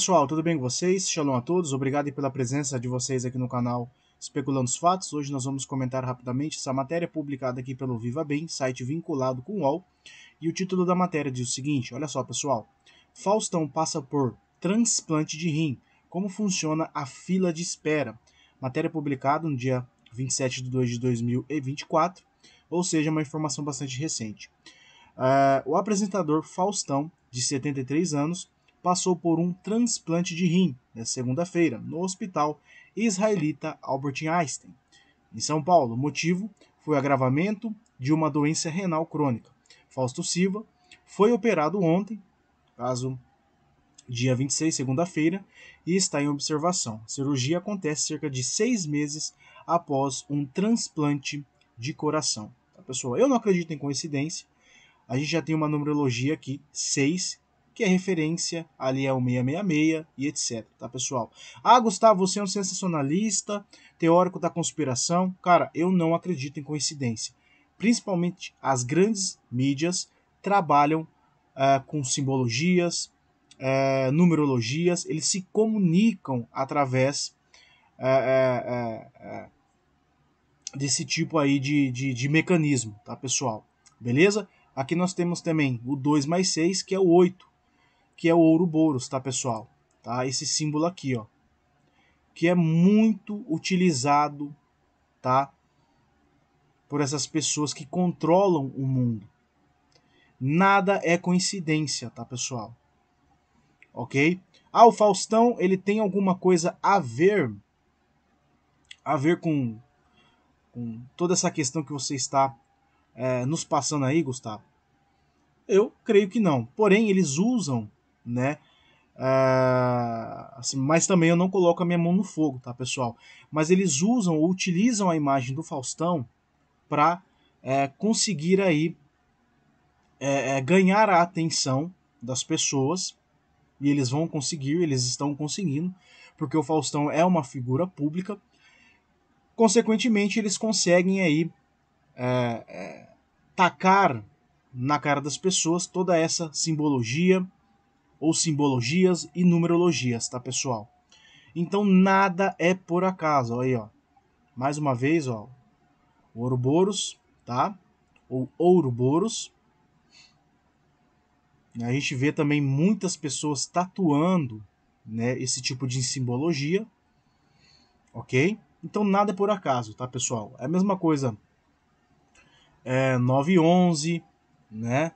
pessoal, tudo bem com vocês? Shalom a todos, obrigado pela presença de vocês aqui no canal Especulando os Fatos. Hoje nós vamos comentar rapidamente essa matéria publicada aqui pelo Viva Bem, site vinculado com o UOL. E o título da matéria diz o seguinte, olha só pessoal. Faustão passa por transplante de rim, como funciona a fila de espera. Matéria publicada no dia 27 de 2 de 2024, ou seja, uma informação bastante recente. Uh, o apresentador Faustão, de 73 anos, passou por um transplante de rim na segunda-feira no hospital israelita Albert Einstein. Em São Paulo, o motivo foi agravamento de uma doença renal crônica. Fausto Silva foi operado ontem, caso dia 26, segunda-feira, e está em observação. A cirurgia acontece cerca de seis meses após um transplante de coração. Tá, pessoal, eu não acredito em coincidência. A gente já tem uma numerologia aqui, 6, que é referência ali ao 666 e etc, tá pessoal? Ah, Gustavo, você é um sensacionalista, teórico da conspiração. Cara, eu não acredito em coincidência. Principalmente as grandes mídias trabalham uh, com simbologias, uh, numerologias, eles se comunicam através uh, desse tipo aí de, de, de mecanismo, tá pessoal? Beleza? Aqui nós temos também o 2 mais 6, que é o 8 que é o Ouroboros, tá, pessoal? Tá? Esse símbolo aqui, ó. Que é muito utilizado, tá? Por essas pessoas que controlam o mundo. Nada é coincidência, tá, pessoal? Ok? Ah, o Faustão, ele tem alguma coisa a ver a ver com, com toda essa questão que você está é, nos passando aí, Gustavo? Eu creio que não. Porém, eles usam né? Uh, assim, mas também eu não coloco a minha mão no fogo, tá, pessoal? Mas eles usam ou utilizam a imagem do Faustão para é, conseguir aí é, é, ganhar a atenção das pessoas e eles vão conseguir, eles estão conseguindo, porque o Faustão é uma figura pública. Consequentemente, eles conseguem aí é, é, tacar na cara das pessoas toda essa simbologia, ou simbologias e numerologias, tá pessoal? Então nada é por acaso, aí ó. Mais uma vez, ó, Ouroboros, tá? Ou Ouroboros. A gente vê também muitas pessoas tatuando, né, esse tipo de simbologia. OK? Então nada é por acaso, tá, pessoal? É a mesma coisa é, 911, né?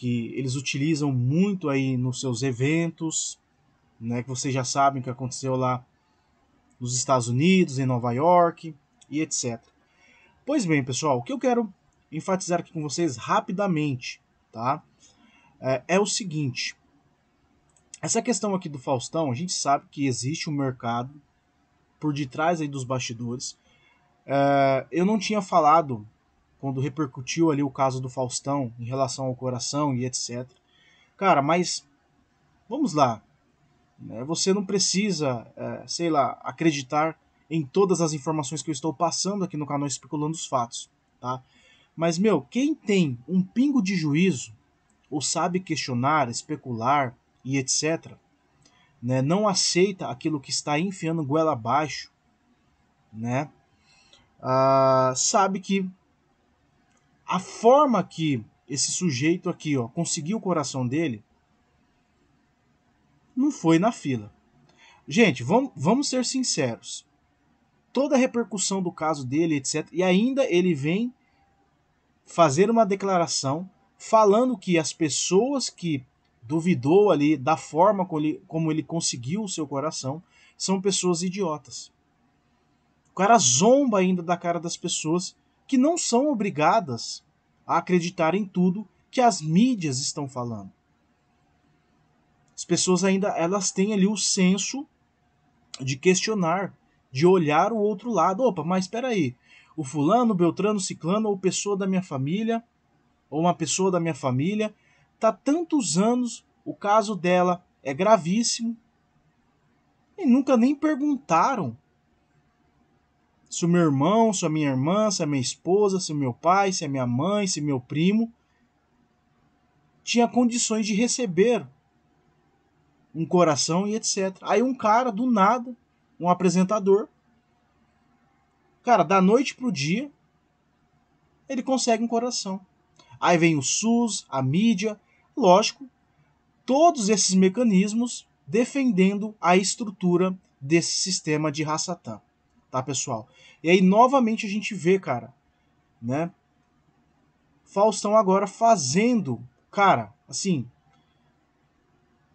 que eles utilizam muito aí nos seus eventos, né, que vocês já sabem que aconteceu lá nos Estados Unidos, em Nova York e etc. Pois bem, pessoal, o que eu quero enfatizar aqui com vocês rapidamente, tá? É, é o seguinte: essa questão aqui do Faustão, a gente sabe que existe um mercado por detrás aí dos bastidores. É, eu não tinha falado quando repercutiu ali o caso do Faustão em relação ao coração e etc. Cara, mas vamos lá. Né, você não precisa, é, sei lá, acreditar em todas as informações que eu estou passando aqui no canal Especulando os Fatos, tá? Mas, meu, quem tem um pingo de juízo, ou sabe questionar, especular e etc., né, não aceita aquilo que está enfiando goela abaixo, né? Ah, sabe que a forma que esse sujeito aqui, ó, conseguiu o coração dele, não foi na fila. Gente, vamos, vamos ser sinceros. Toda a repercussão do caso dele, etc. E ainda ele vem fazer uma declaração falando que as pessoas que duvidou ali da forma como ele, como ele conseguiu o seu coração são pessoas idiotas. O cara zomba ainda da cara das pessoas que não são obrigadas a acreditar em tudo que as mídias estão falando. As pessoas ainda elas têm ali o senso de questionar, de olhar o outro lado. Opa, mas espera aí. O fulano, Beltrano, Ciclano ou pessoa da minha família, ou uma pessoa da minha família, tá tantos anos, o caso dela é gravíssimo, e nunca nem perguntaram se o meu irmão, se a minha irmã, se a minha esposa, se o meu pai, se a minha mãe, se meu primo tinha condições de receber um coração e etc. Aí um cara do nada, um apresentador, cara, da noite pro dia, ele consegue um coração. Aí vem o SUS, a mídia, lógico, todos esses mecanismos defendendo a estrutura desse sistema de raçatã tá, pessoal? E aí, novamente, a gente vê, cara, né? Faustão agora fazendo, cara, assim,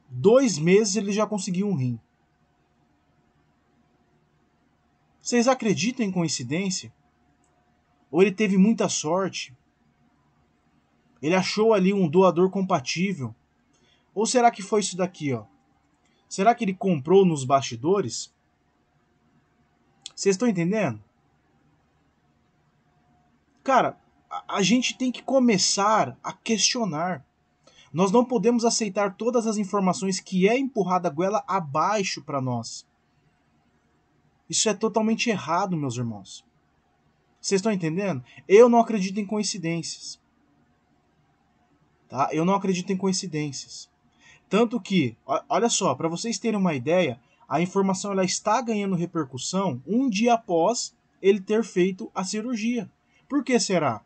dois meses ele já conseguiu um rim. Vocês acreditam em coincidência? Ou ele teve muita sorte? Ele achou ali um doador compatível? Ou será que foi isso daqui, ó? Será que ele comprou nos bastidores? Vocês estão entendendo? Cara, a, a gente tem que começar a questionar. Nós não podemos aceitar todas as informações que é empurrada a goela abaixo para nós. Isso é totalmente errado, meus irmãos. Vocês estão entendendo? Eu não acredito em coincidências. Tá? Eu não acredito em coincidências. Tanto que, olha só, para vocês terem uma ideia, a informação ela está ganhando repercussão um dia após ele ter feito a cirurgia. Por que será?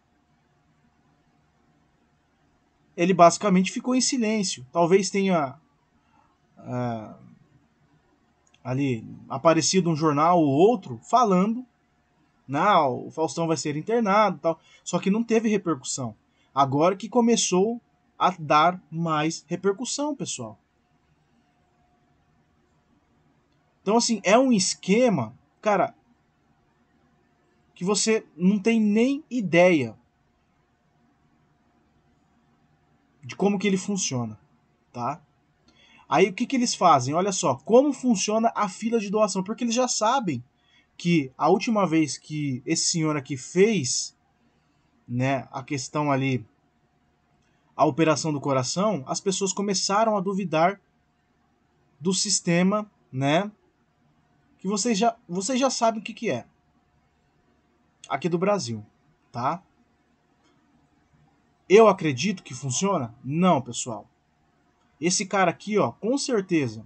Ele basicamente ficou em silêncio. Talvez tenha ah, ali aparecido um jornal ou outro falando, não, o Faustão vai ser internado, tal. Só que não teve repercussão. Agora que começou a dar mais repercussão, pessoal. Então, assim, é um esquema, cara, que você não tem nem ideia de como que ele funciona, tá? Aí o que, que eles fazem? Olha só, como funciona a fila de doação, porque eles já sabem que a última vez que esse senhor aqui fez, né, a questão ali a operação do coração, as pessoas começaram a duvidar do sistema, né, que vocês já, vocês já sabem o que, que é aqui do Brasil, tá? Eu acredito que funciona? Não, pessoal. Esse cara aqui, ó, com certeza,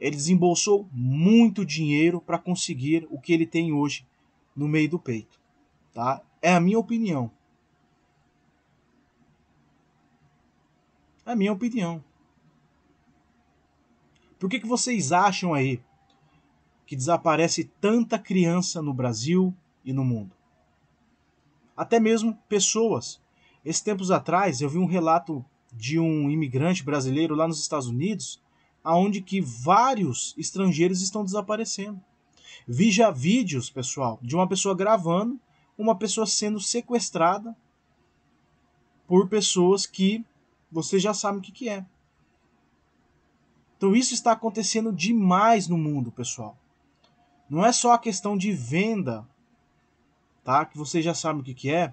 ele desembolsou muito dinheiro para conseguir o que ele tem hoje no meio do peito, tá? É a minha opinião. É a minha opinião. Por que, que vocês acham aí que desaparece tanta criança no Brasil e no mundo. Até mesmo pessoas. Esses tempos atrás eu vi um relato de um imigrante brasileiro lá nos Estados Unidos, aonde que vários estrangeiros estão desaparecendo. Vi já vídeos, pessoal, de uma pessoa gravando, uma pessoa sendo sequestrada por pessoas que você já sabe o que, que é. Então isso está acontecendo demais no mundo, pessoal. Não é só a questão de venda, tá? Que vocês já sabem o que, que é,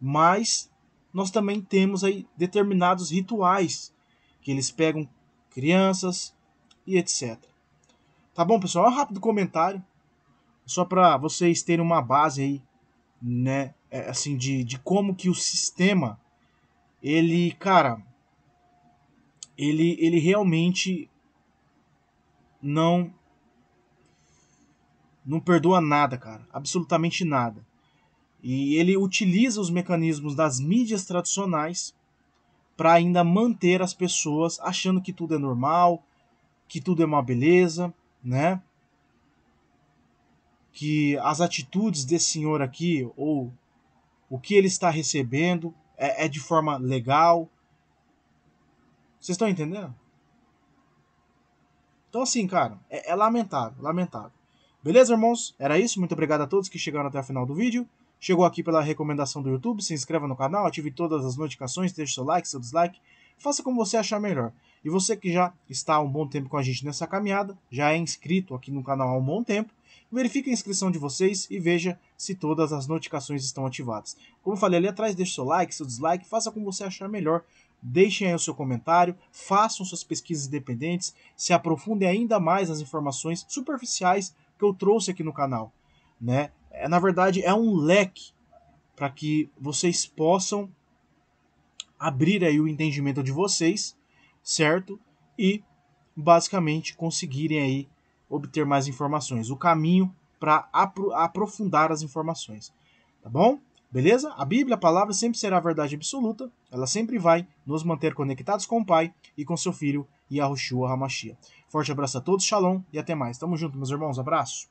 mas nós também temos aí determinados rituais que eles pegam crianças e etc. Tá bom, pessoal? um rápido comentário só para vocês terem uma base aí, né? É, assim de, de como que o sistema ele, cara, ele ele realmente não não perdoa nada, cara, absolutamente nada. E ele utiliza os mecanismos das mídias tradicionais para ainda manter as pessoas achando que tudo é normal, que tudo é uma beleza, né? Que as atitudes desse senhor aqui, ou o que ele está recebendo, é, é de forma legal. Vocês estão entendendo? Então, assim, cara, é, é lamentável, lamentável. Beleza, irmãos? Era isso. Muito obrigado a todos que chegaram até o final do vídeo. Chegou aqui pela recomendação do YouTube, se inscreva no canal, ative todas as notificações, deixe seu like, seu dislike, faça como você achar melhor. E você que já está há um bom tempo com a gente nessa caminhada, já é inscrito aqui no canal há um bom tempo, verifique a inscrição de vocês e veja se todas as notificações estão ativadas. Como falei ali atrás, deixe seu like, seu dislike, faça como você achar melhor. Deixem aí o seu comentário, façam suas pesquisas independentes, se aprofundem ainda mais nas informações superficiais que eu trouxe aqui no canal, né? É, na verdade, é um leque para que vocês possam abrir aí o entendimento de vocês, certo? E basicamente conseguirem aí obter mais informações, o caminho para apro aprofundar as informações, tá bom? Beleza? A Bíblia, a palavra, sempre será a verdade absoluta, ela sempre vai nos manter conectados com o Pai e com seu Filho, Yahushua Hamashiach. Forte abraço a todos, shalom e até mais. Tamo junto, meus irmãos, abraço.